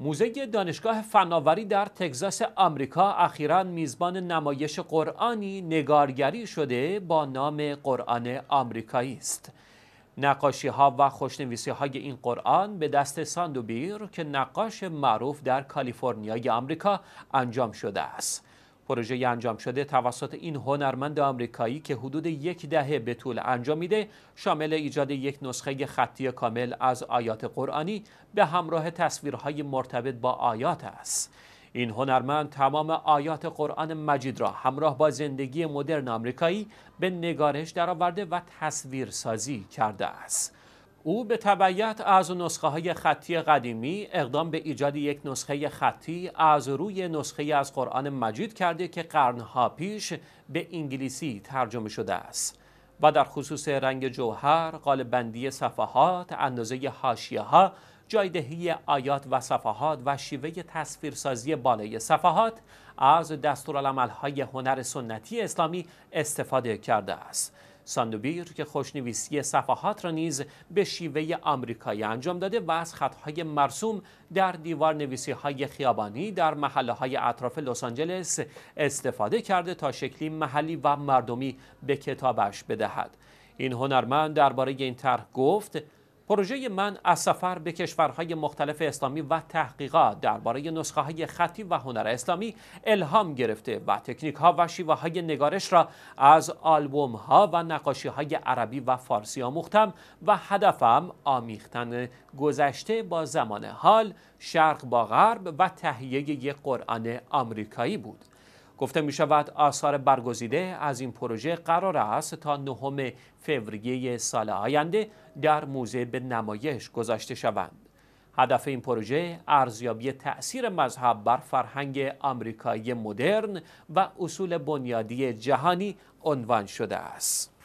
موزه دانشگاه فناوری در تگزاس آمریکا اخیرا میزبان نمایش قرآنی نگارگری شده با نام قرآن آمریکایی است. نقاشی ها و خوشنویسی های این قرآن به دست ساندوبیر که نقاش معروف در کالیفرنیای آمریکا انجام شده است. پروژه انجام شده توسط این هنرمند آمریکایی که حدود یک دهه به طول انجام میده شامل ایجاد یک نسخه خطی کامل از آیات قرآنی به همراه تصویرهای مرتبط با آیات است این هنرمند تمام آیات قرآن مجید را همراه با زندگی مدرن آمریکایی به نگارش درآورده و تصویرسازی کرده است او به تبعیت از نسخه های خطی قدیمی اقدام به ایجاد یک نسخه خطی از روی نسخه از قرآن مجید کرده که قرنها پیش به انگلیسی ترجمه شده است و در خصوص رنگ جوهر، قالبندی صفحات، اندازه هاشیه ها، جایدهی آیات و صفحات و شیوه تصویرسازی بالای صفحات از های هنر سنتی اسلامی استفاده کرده است. ساندوبیر که خوشنویسی صفحات را نیز به شیوه آمریکایی انجام داده و از خطهای مرسوم در دیوار نویسی های خیابانی در محله های اطراف لس آنجلس استفاده کرده تا شکلی محلی و مردمی به کتابش بدهد این هنرمند درباره این طرح گفت پروژه من از سفر به کشورهای مختلف اسلامی و تحقیقات درباره نسخه های خطی و هنر اسلامی الهام گرفته و تکنیک ها و شیوه های نگارش را از آلبوم ها و نقاشی های عربی و فارسی آموختم و هدفم آمیختن گذشته با زمان حال شرق با غرب و تهیه یک قرآن آمریکایی بود گفته می شود آثار برگزیده از این پروژه قرار است تا نهم فوریه سال آینده در موزه به نمایش گذاشته شوند. هدف این پروژه ارزیابی تأثیر مذهب بر فرهنگ آمریکایی مدرن و اصول بنیادی جهانی عنوان شده است.